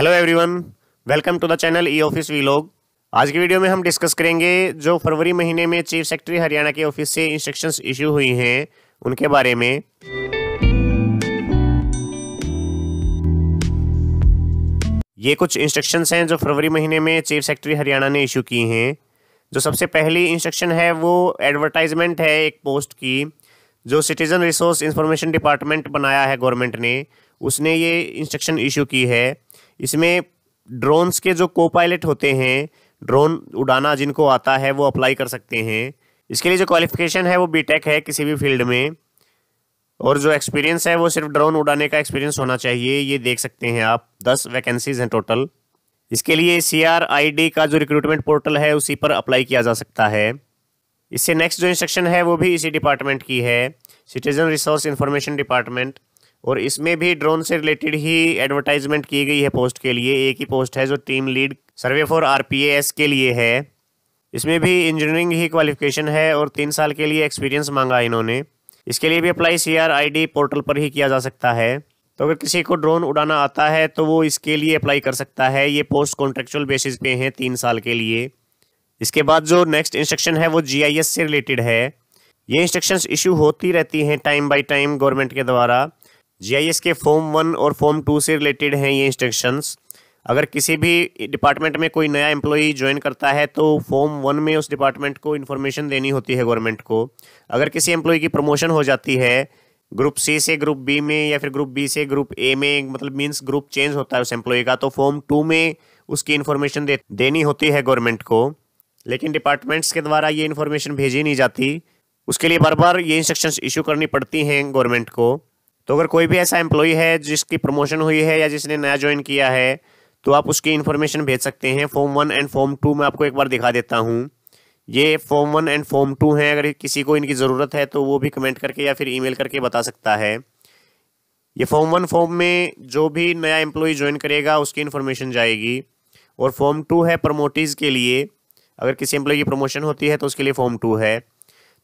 hello everyone welcome to the channel E office vlog आज की video में हम डिस्कस करेंगे जो फरवरी महीने में चीफ सेक्रेटरी हरियाणा के ऑफिस से इंस्ट्रक्शंस इशू हुई हैं उनके बारे में ये कुछ इंस्ट्रक्शंस हैं जो फरवरी महीने में चीफ सेक्रेटरी हरियाणा ने इशू की हैं जो सबसे पहली इंस्ट्रक्शन है वो एडवर्टाइजमेंट है एक पोस्ट की जो सिटीज़न रिसोर्स इंफॉर्मेशन डिपार्टमेंट बनाया है गवर्नमेंट ने उसने ये इंस्ट्रक्शन इशू की है इसमें ड्रोन्स के जो को पायलट होते हैं ड्रोन उड़ाना जिनको आता है वो अप्लाई कर सकते हैं इसके लिए जो क्वालिफिकेशन है वो बीटेक है किसी भी फील्ड में और जो एक्सपीरियंस है वो सिर्फ ड्रोन उड़ाने का एक्सपीरियंस होना चाहिए ये देख सकते हैं आप दस वैकेंसीज हैं टोटल इसके लिए सी का जो रिक्रूटमेंट पोर्टल है उसी पर अप्लाई किया जा सकता है इससे नेक्स्ट जो इंस्ट्रक्शन है वो भी इसी डिपार्टमेंट की है सिटीजन रिसोर्स इन्फॉर्मेशन डिपार्टमेंट और इसमें भी ड्रोन से रिलेटेड ही एडवर्टाइजमेंट की गई है पोस्ट के लिए एक ही पोस्ट है जो team lead survey for R के लिए है इसमें भी इंजीनियरिंग ही क्वालिफिकेशन है और तीन साल के लिए एक्सपीरियंस मांगा इन्होंने इसके लिए भी अप्लाई सी पोर्टल पर ही किया जा सकता है तो अगर किसी को ड्रोन उड़ाना आता है तो वो इसके लिए अप्लाई कर सकता है ये पोस्ट कॉन्ट्रेक्चुअल बेसिस पे हैं तीन साल के लिए इसके बाद जो नेक्स्ट इंस्ट्रक्शन है वो जीआईएस से रिलेटेड है ये इंस्ट्रक्शंस इशू होती रहती हैं टाइम बाय टाइम गवर्नमेंट के द्वारा जीआईएस के फॉर्म वन और फॉर्म टू से रिलेटेड हैं ये इंस्ट्रक्शंस अगर किसी भी डिपार्टमेंट में कोई नया एम्प्लॉई ज्वाइन करता है तो फॉर्म वन में उस डिपार्टमेंट को इन्फॉर्मेशन देनी होती है गवर्नमेंट को अगर किसी एम्प्लॉई की प्रमोशन हो जाती है ग्रुप सी से ग्रुप बी में या फिर ग्रुप बी से ग्रुप ए में मतलब मीन्स ग्रुप चेंज होता है उस एम्प्लॉई का तो फॉर्म टू में उसकी इन्फॉर्मेशन दे, देनी होती है गवर्नमेंट को लेकिन डिपार्टमेंट्स के द्वारा ये इन्फॉर्मेशन भेजी नहीं जाती उसके लिए बार बार ये इंस्ट्रक्शंस इशू करनी पड़ती हैं गवर्नमेंट को तो अगर कोई भी ऐसा एम्प्लॉई है जिसकी प्रमोशन हुई है या जिसने नया ज्वाइन किया है तो आप उसकी इन्फॉर्मेशन भेज सकते हैं form one and form two मैं आपको एक बार दिखा देता हूँ ये form one and form two हैं अगर किसी को इनकी ज़रूरत है तो वो भी कमेंट करके या फिर ईमेल करके बता सकता है ये फॉर्म वन फॉर्म में जो भी नया एम्प्लॉय ज्वाइन करेगा उसकी इन्फॉर्मेशन जाएगी और फॉर्म टू है प्रमोटीज़ के लिए अगर किसी एम्प्लॉय की प्रमोशन होती है तो उसके लिए फॉर्म टू है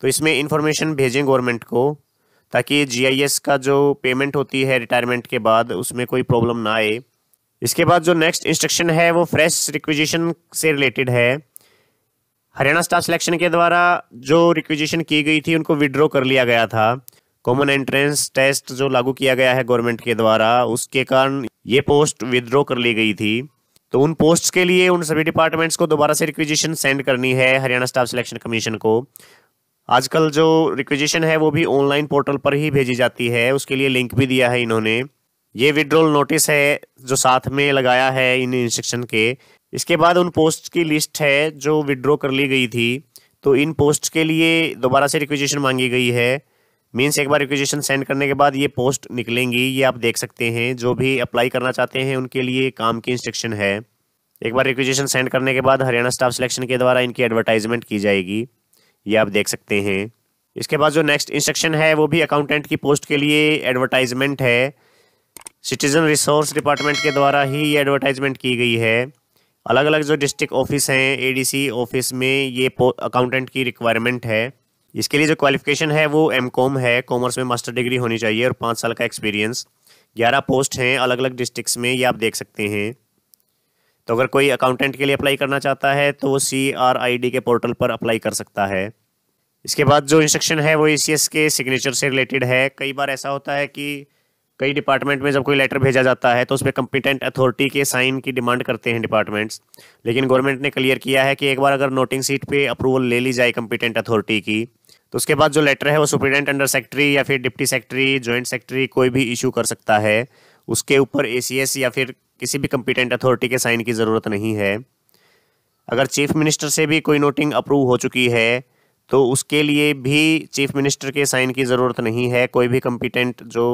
तो इसमें इन्फॉर्मेशन भेजें गवर्नमेंट को ताकि जीआईएस का जो पेमेंट होती है रिटायरमेंट के बाद उसमें कोई प्रॉब्लम ना आए इसके बाद जो नेक्स्ट इंस्ट्रक्शन है वो फ्रेश रिक्विजिशन से रिलेटेड है हरियाणा स्टाफ सिलेक्शन के द्वारा जो रिक्विजिशन की गई थी उनको विड्रॉ कर लिया गया था कॉमन एंट्रेंस टेस्ट जो लागू किया गया है गवर्नमेंट के द्वारा उसके कारण ये पोस्ट विदड्रॉ कर ली गई थी तो उन पोस्ट के लिए उन सभी डिपार्टमेंट्स को दोबारा से रिक्विजिशन सेंड करनी है हरियाणा स्टाफ सिलेक्शन कमीशन को आजकल जो रिक्वेजिशन है वो भी ऑनलाइन पोर्टल पर ही भेजी जाती है उसके लिए लिंक भी दिया है इन्होंने ये विड्रोल नोटिस है जो साथ में लगाया है इन इंस्ट्रक्शन के इसके बाद उन पोस्ट की लिस्ट है जो विड्रॉ कर ली गई थी तो इन पोस्ट के लिए दोबारा से रिक्वेजिशन मांगी गई है मीन्स एक बार रिक्वेजिशन सेंड करने के बाद ये पोस्ट निकलेंगी ये आप देख सकते हैं जो भी अप्लाई करना चाहते हैं उनके लिए काम की इंस्ट्रक्शन है एक बार रिक्विजेशन सेंड करने के बाद हरियाणा स्टाफ सिलेक्शन के द्वारा इनकी एडवर्टाइजमेंट की जाएगी ये आप देख सकते हैं इसके बाद जो नेक्स्ट इंस्ट्रक्शन है वो भी अकाउंटेंट की पोस्ट के लिए एडवर्टाइजमेंट है सिटीज़न रिसोर्स डिपार्टमेंट के द्वारा ही ये एडवर्टाइजमेंट की गई है अलग अलग जो डिस्ट्रिक्ट ऑफिस हैं एडीसी ऑफिस में ये अकाउंटेंट की रिक्वायरमेंट है इसके लिए जो क्वालिफिकेशन है वो एम कॉम है कॉमर्स में मास्टर डिग्री होनी चाहिए और पाँच साल का एक्सपीरियंस ग्यारह पोस्ट हैं अलग अलग डिस्ट्रिक्स में ये आप देख सकते हैं तो अगर कोई अकाउंटेंट के लिए अप्लाई करना चाहता है तो वो सी आर आई डी के पोर्टल पर अप्लाई कर सकता है इसके बाद जो इंस्ट्रक्शन है वो ई के सिग्नेचर से रिलेटेड है कई बार ऐसा होता है कि कई डिपार्टमेंट में जब कोई लेटर भेजा जाता है तो उसमें कंपिटेंट अथॉरिटी के साइन की डिमांड करते हैं डिपार्टमेंट्स लेकिन गवर्नमेंट ने क्लियर किया है कि एक बार अगर नोटिंग सीट पे अप्रूवल ले ली जाए कंपिटेंट अथॉरिटी की तो उसके बाद जो लेटर है वो सुप्रिटेंट अंडर सेक्रेटरी या फिर डिप्टी सेक्रेटरी जॉइंट सेक्रेटरी कोई भी इशू कर सकता है उसके ऊपर ए या फिर किसी भी कंपिटेंट अथॉरिटी के साइन की ज़रूरत नहीं है अगर चीफ मिनिस्टर से भी कोई नोटिंग अप्रूव हो चुकी है तो उसके लिए भी चीफ मिनिस्टर के साइन की ज़रूरत नहीं है कोई भी कंपिटेंट जो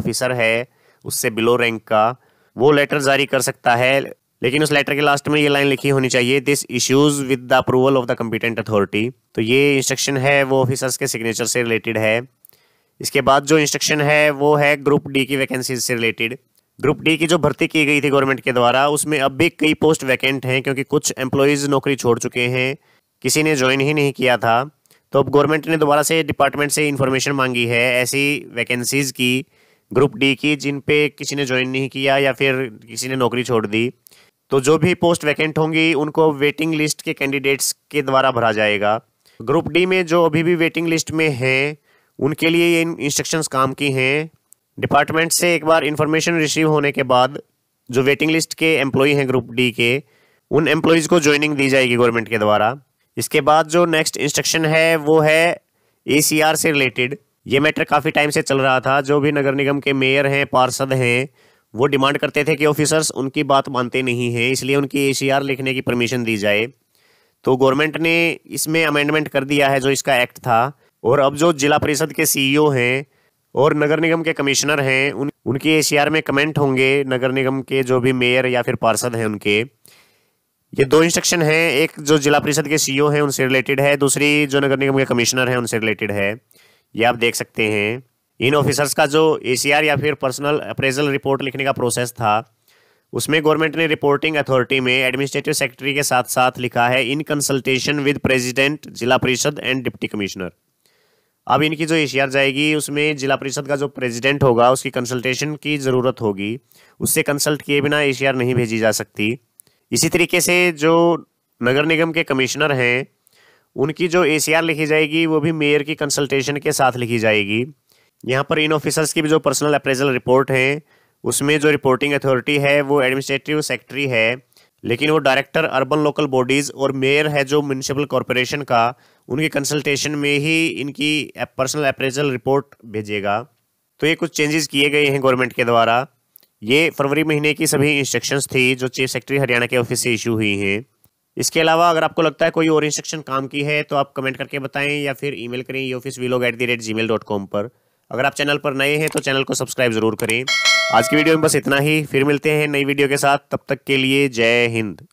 ऑफिसर है उससे बिलो रैंक का वो लेटर जारी कर सकता है लेकिन उस लेटर के लास्ट में ये लाइन लिखी होनी चाहिए this issues with the approval of the competent authority तो ये इंस्ट्रक्शन है वो ऑफिसर्स के सिग्नेचर से रिलेटेड है इसके बाद जो इंस्ट्रक्शन है वो है ग्रुप डी की वैकेंसीज से रिलेटेड ग्रुप डी की जो भर्ती की गई थी गवर्नमेंट के द्वारा उसमें अब भी कई पोस्ट वैकेंट हैं क्योंकि कुछ एम्प्लॉयज़ नौकरी छोड़ चुके हैं किसी ने ज्वाइन ही नहीं किया था तो अब गवर्नमेंट ने दोबारा से डिपार्टमेंट से इन्फॉर्मेशन मांगी है ऐसी वैकेंसीज़ की ग्रुप डी की जिन पे किसी ने ज्वाइन नहीं किया या फिर किसी ने नौकरी छोड़ दी तो जो भी पोस्ट वैकेंट होंगी उनको वेटिंग लिस्ट के कैंडिडेट्स के द्वारा भरा जाएगा ग्रुप डी में जो अभी भी वेटिंग लिस्ट में हैं उनके लिए ये इंस्ट्रक्शंस काम की हैं डिपार्टमेंट से एक बार इन्फॉर्मेशन रिसीव होने के बाद जो वेटिंग लिस्ट के एम्प्लॉय हैं ग्रुप डी के उन एम्प्लॉयज़ को ज्वाइनिंग दी जाएगी गवर्नमेंट के द्वारा इसके बाद जो नेक्स्ट इंस्ट्रक्शन है वो है ए से रिलेटेड ये मैटर काफ़ी टाइम से चल रहा था जो भी नगर निगम के मेयर हैं पार्षद हैं वो डिमांड करते थे कि ऑफिसर्स उनकी बात मानते नहीं हैं इसलिए उनकी ए लिखने की परमिशन दी जाए तो गवर्नमेंट ने इसमें अमेंडमेंट कर दिया है जो इसका एक्ट था और अब जो जिला परिषद के सीईओ e हैं और नगर निगम के कमिश्नर हैं उन उनके एसीआर में कमेंट होंगे नगर निगम के जो भी मेयर या फिर पार्षद हैं उनके ये दो इंस्ट्रक्शन हैं एक जो जिला परिषद के सीईओ हैं उनसे रिलेटेड है दूसरी जो नगर निगम के कमिश्नर हैं उनसे रिलेटेड है ये आप देख सकते हैं इन ऑफिसर्स का जो ए या फिर पर्सनल अप्रेजल रिपोर्ट लिखने का प्रोसेस था उसमें गवर्नमेंट ने रिपोर्टिंग अथॉरिटी में एडमिनिस्ट्रेटिव सेक्रेटरी के साथ साथ लिखा है इन कंसल्टेशन विद प्रेसिडेंट जिला परिषद एंड डिप्टी कमिश्नर अब इनकी जो एशियार जाएगी उसमें जिला परिषद का जो प्रेसिडेंट होगा उसकी कंसल्टेशन की ज़रूरत होगी उससे कंसल्ट किए बिना एशियार नहीं भेजी जा सकती इसी तरीके से जो नगर निगम के कमिश्नर हैं उनकी जो एशियार लिखी जाएगी वो भी मेयर की कंसल्टेशन के साथ लिखी जाएगी यहाँ पर इन ऑफिसर्स की भी जो पर्सनल अप्रेजल रिपोर्ट हैं उसमें जो रिपोर्टिंग अथॉरिटी है वो एडमिनिस्ट्रेटिव सेक्रेटरी है लेकिन वो डायरेक्टर अर्बन लोकल बॉडीज़ और मेयर है जो म्यूनसिपल कॉरपोरेशन का उनके कंसल्टेशन में ही इनकी पर्सनल अप्रेजल रिपोर्ट भेजेगा तो ये कुछ चेंजेस किए गए हैं गवर्नमेंट के द्वारा ये फरवरी महीने की सभी इंस्ट्रक्शंस थी जो चीफ सेक्रेटरी हरियाणा के ऑफिस से इशू हुई हैं इसके अलावा अगर आपको लगता है कोई और इंस्ट्रक्शन काम की है तो आप कमेंट करके बताएं या फिर ईमेल करें ये office vlog at the rate gmail dot com पर अगर आप चैनल पर नए हैं तो चैनल को सब्सक्राइब जरूर करें आज की वीडियो में बस इतना ही फिर मिलते हैं नई वीडियो के साथ तब तक के लिए जय हिंद